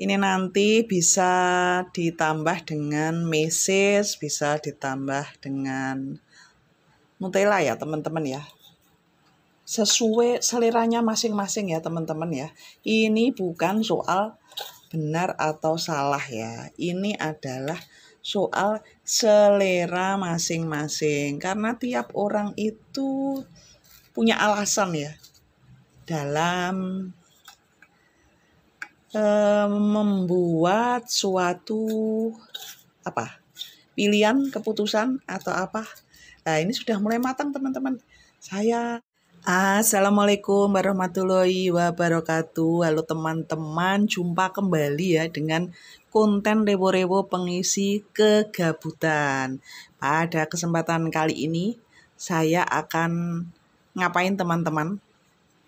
Ini nanti bisa ditambah dengan meses, bisa ditambah dengan Nutella ya teman-teman ya. Sesuai seliranya masing-masing ya teman-teman ya. Ini bukan soal benar atau salah ya. Ini adalah soal selera masing-masing. Karena tiap orang itu punya alasan ya dalam eh, membuat suatu apa pilihan keputusan atau apa nah ini sudah mulai matang teman-teman saya Assalamualaikum warahmatullahi wabarakatuh Halo teman-teman Jumpa kembali ya dengan konten Rewo-Rewo pengisi kegabutan Pada kesempatan kali ini Saya akan ngapain teman-teman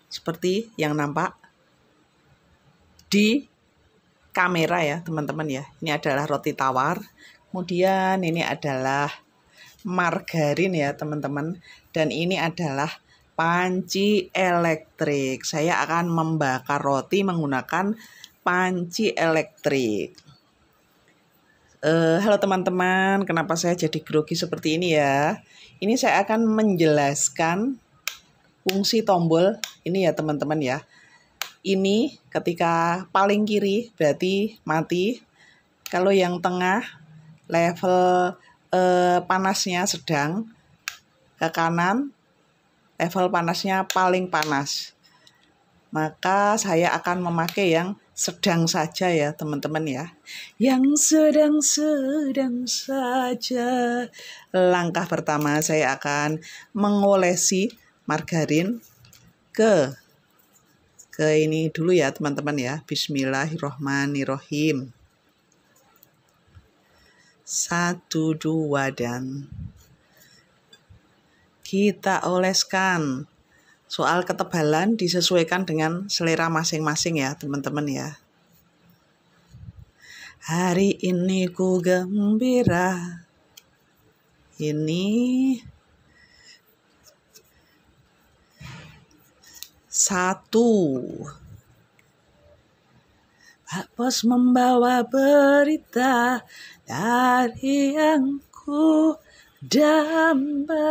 Seperti yang nampak di kamera ya teman-teman ya. Ini adalah roti tawar. Kemudian ini adalah margarin ya teman-teman. Dan ini adalah panci elektrik. Saya akan membakar roti menggunakan panci elektrik. Uh, halo teman-teman, kenapa saya jadi grogi seperti ini ya? Ini saya akan menjelaskan fungsi tombol ini ya teman-teman ya ini ketika paling kiri berarti mati. Kalau yang tengah level eh, panasnya sedang, ke kanan level panasnya paling panas. Maka saya akan memakai yang sedang saja ya teman-teman ya. Yang sedang-sedang saja. Langkah pertama saya akan mengolesi margarin ke ke ini dulu ya teman-teman ya. Bismillahirrohmanirrohim. Satu, dua, dan kita oleskan. Soal ketebalan disesuaikan dengan selera masing-masing ya teman-teman ya. Hari ini ku gembira. Ini satu. Pak Pos membawa berita dari yang ku damba.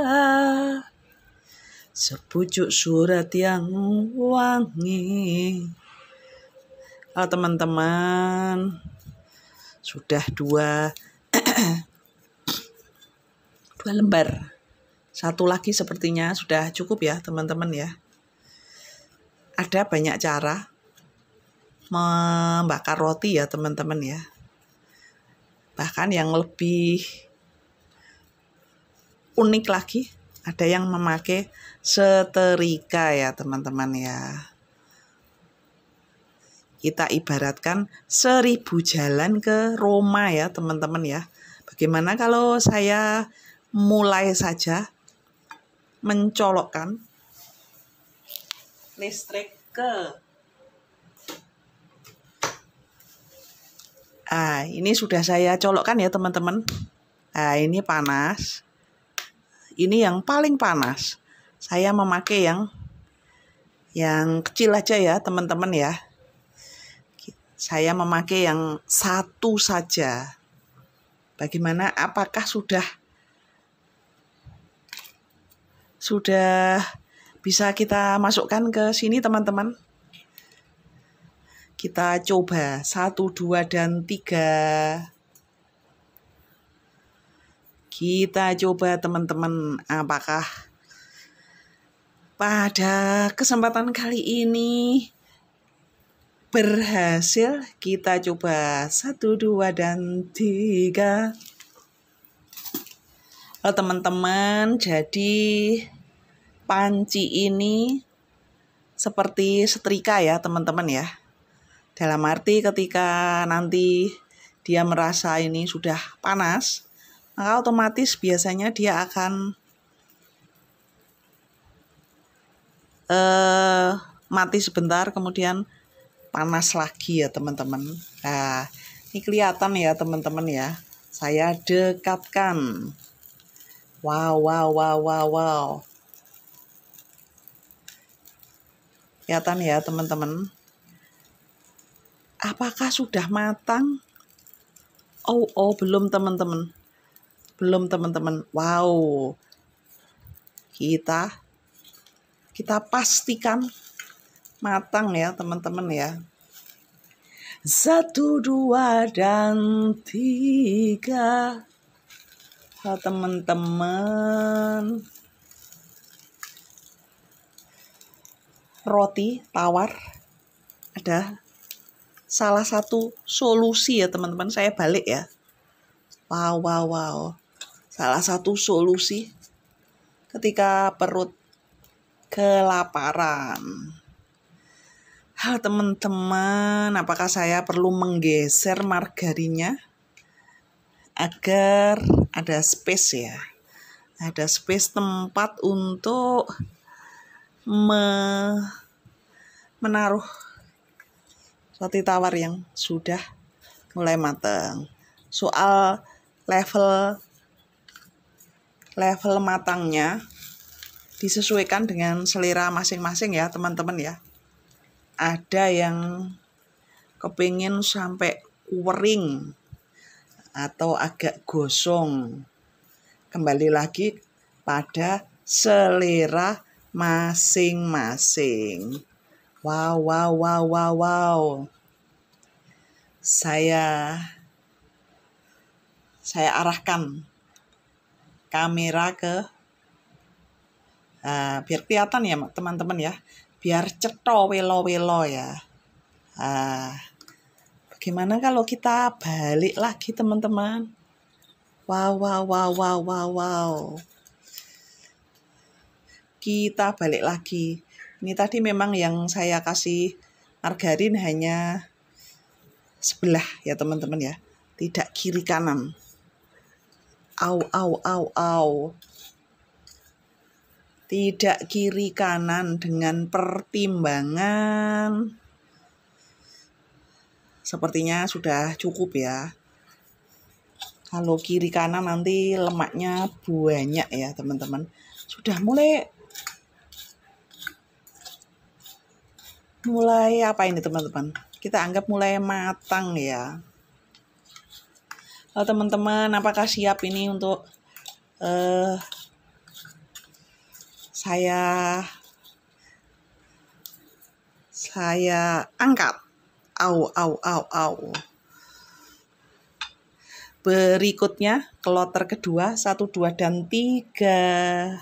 Sepucuk surat yang wangi. Halo teman-teman, sudah dua dua lembar. Satu lagi sepertinya sudah cukup ya teman-teman ya ada banyak cara membakar roti ya teman-teman ya. Bahkan yang lebih unik lagi, ada yang memakai seterika ya teman-teman ya. Kita ibaratkan seribu jalan ke Roma ya teman-teman ya. Bagaimana kalau saya mulai saja mencolokkan listrik ke Ah, ini sudah saya colokkan ya, teman-teman. Ah ini panas. Ini yang paling panas. Saya memakai yang yang kecil aja ya, teman-teman ya. Saya memakai yang satu saja. Bagaimana apakah sudah sudah bisa kita masukkan ke sini teman-teman. Kita coba satu dua dan tiga. Kita coba teman-teman apakah pada kesempatan kali ini berhasil kita coba satu dua dan tiga oh, teman-teman jadi panci ini seperti setrika ya teman-teman ya. Dalam arti ketika nanti dia merasa ini sudah panas, maka otomatis biasanya dia akan eh, mati sebentar kemudian panas lagi ya teman-teman. Nah, ini kelihatan ya teman-teman ya. Saya dekatkan. Wow, wow, wow, wow, wow. kelihatan ya teman-teman apakah sudah matang oh oh belum teman-teman belum teman-teman wow kita kita pastikan matang ya teman-teman ya satu dua dan tiga teman-teman roti tawar ada salah satu solusi ya teman-teman saya balik ya wow wow wow salah satu solusi ketika perut kelaparan hal teman-teman apakah saya perlu menggeser margarinnya agar ada space ya ada space tempat untuk me menaruh roti tawar yang sudah mulai matang. Soal level level matangnya disesuaikan dengan selera masing-masing ya teman-teman ya. Ada yang kepingin sampai kering atau agak gosong. Kembali lagi pada selera masing-masing. Wow, wow, wow, wow, wow. Saya saya arahkan kamera ke uh, biar kelihatan ya teman-teman ya. Biar ceto welo-welo ya. Uh, bagaimana kalau kita balik lagi teman-teman? Wow, wow, wow, wow, wow, wow kita balik lagi. Ini tadi memang yang saya kasih margarin hanya sebelah ya teman-teman ya. Tidak kiri kanan. Au, au, au, au. Tidak kiri kanan dengan pertimbangan. Sepertinya sudah cukup ya kalau kiri kanan nanti lemaknya banyak ya teman-teman sudah mulai mulai apa ini teman-teman kita anggap mulai matang ya Kalau teman-teman apakah siap ini untuk uh, saya saya angkat au au au au berikutnya kloter kedua satu dua dan tiga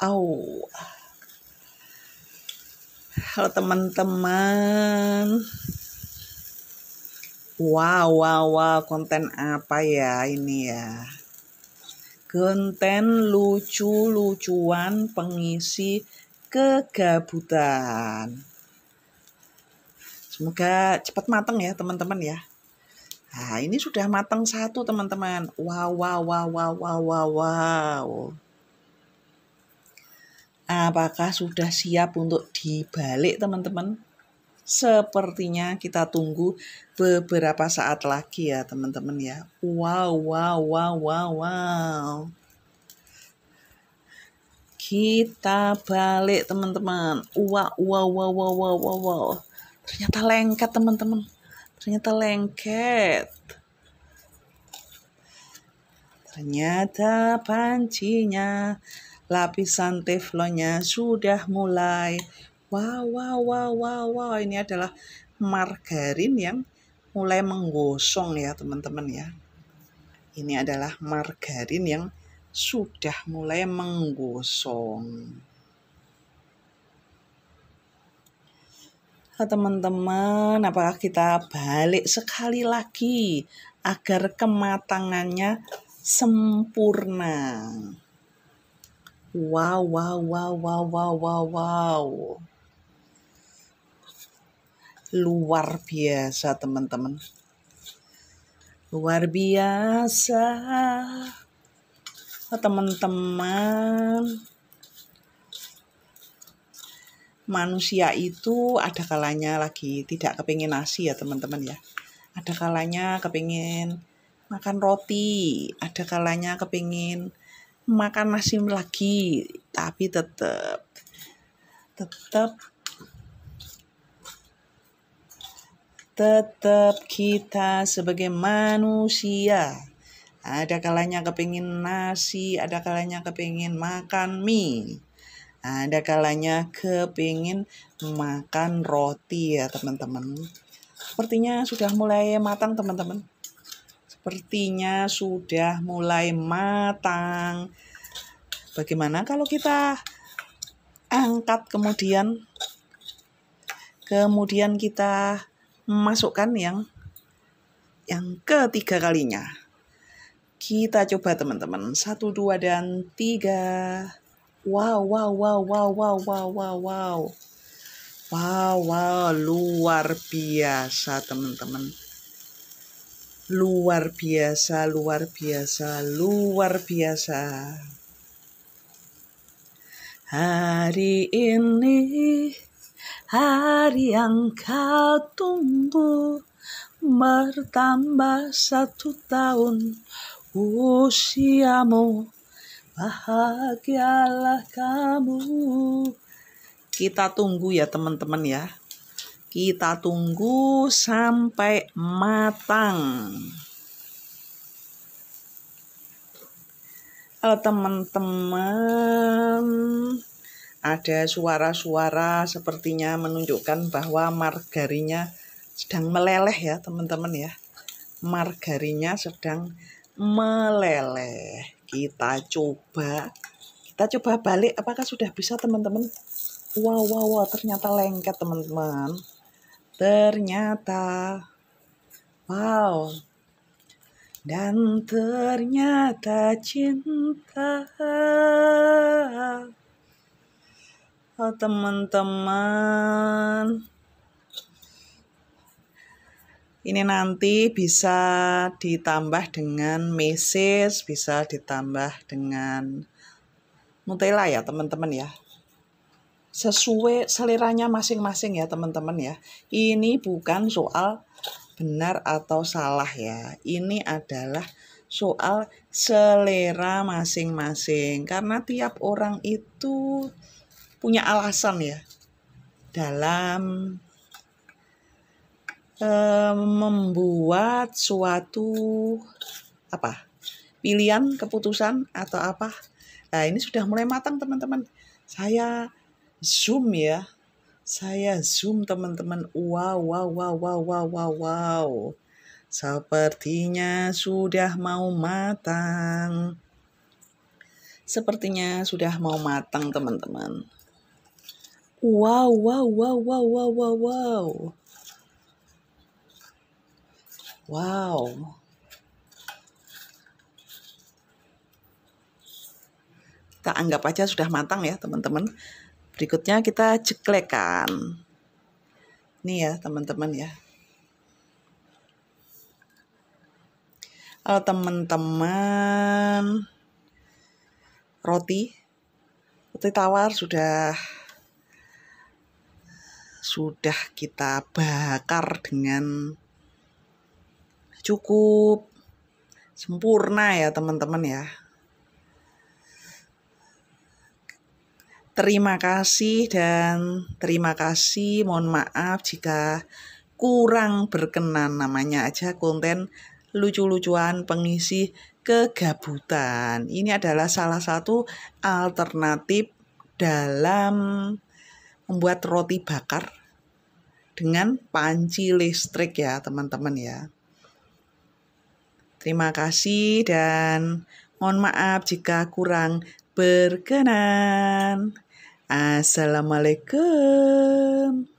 au Halo teman-teman. Wow, wow, wow, konten apa ya ini ya? Konten lucu-lucuan pengisi kegabutan. Semoga cepat matang ya teman-teman ya. Nah, ini sudah matang satu teman-teman. Wow, wow, wow, wow, wow, wow, wow. Apakah sudah siap untuk dibalik teman-teman? Sepertinya kita tunggu beberapa saat lagi ya teman-teman ya. Wow, wow, wow, wow, wow. Kita balik teman-teman. Wow, wow, wow, wow, wow, wow, wow. Ternyata lengket teman-teman. Ternyata lengket. Ternyata pancinya lapisan teflonnya sudah mulai. Wow, wow, wow, wow, wow. Ini adalah margarin yang mulai menggosong ya teman-teman ya. Ini adalah margarin yang sudah mulai menggosong. Nah, teman-teman, apakah kita balik sekali lagi agar kematangannya sempurna? Wow, wow, wow, wow, wow, wow, wow. Luar biasa, teman-teman. Luar biasa. Oh, teman-teman. Manusia itu ada kalanya lagi tidak kepingin nasi ya, teman-teman ya. Ada kalanya kepingin makan roti, ada kalanya kepingin makan nasi lagi tapi tetap tetap tetap kita sebagai manusia ada kalanya kepingin nasi, ada kalanya kepingin makan mie, ada kalanya kepingin makan roti ya teman-teman. Sepertinya sudah mulai matang teman-teman sepertinya sudah mulai matang. Bagaimana kalau kita angkat kemudian kemudian kita masukkan yang yang ketiga kalinya. Kita coba teman-teman. Satu, dua, dan tiga. Wow, wow, wow, wow, wow, wow, wow, wow. Wow, wow, luar biasa teman-teman luar biasa, luar biasa, luar biasa. Hari ini hari yang kau tunggu bertambah satu tahun usiamu bahagialah kamu kita tunggu ya teman-teman ya kita tunggu sampai matang. Kalau teman-teman ada suara-suara sepertinya menunjukkan bahwa margarinnya sedang meleleh ya teman-teman ya. Margarinnya sedang meleleh. Kita coba kita coba balik apakah sudah bisa teman-teman. Wow wow wow ternyata lengket teman-teman ternyata wow dan ternyata cinta oh teman-teman ini nanti bisa ditambah dengan message, bisa ditambah dengan Nutella ya teman-teman ya sesuai seliranya masing-masing ya teman-teman ya. Ini bukan soal benar atau salah ya. Ini adalah soal selera masing-masing karena tiap orang itu punya alasan ya dalam e, membuat suatu apa pilihan keputusan atau apa nah ini sudah mulai matang teman-teman saya Zoom ya. Saya Zoom teman-teman. Wow, wow, wow, wow, wow, wow, wow. Sepertinya sudah mau matang. Sepertinya sudah mau matang teman-teman. Wow, wow, wow, wow, wow, wow, wow. Wow. Kita anggap aja sudah matang ya teman-teman. Berikutnya kita ceklekan, Ini ya teman-teman ya. Kalau teman-teman roti, roti tawar sudah sudah kita bakar dengan cukup sempurna ya teman-teman ya. Terima kasih dan terima kasih. Mohon maaf jika kurang berkenan namanya aja konten lucu-lucuan pengisi kegabutan. Ini adalah salah satu alternatif dalam membuat roti bakar dengan panci listrik ya teman-teman ya. Terima kasih dan mohon maaf jika kurang berkenan. Assalamualaikum.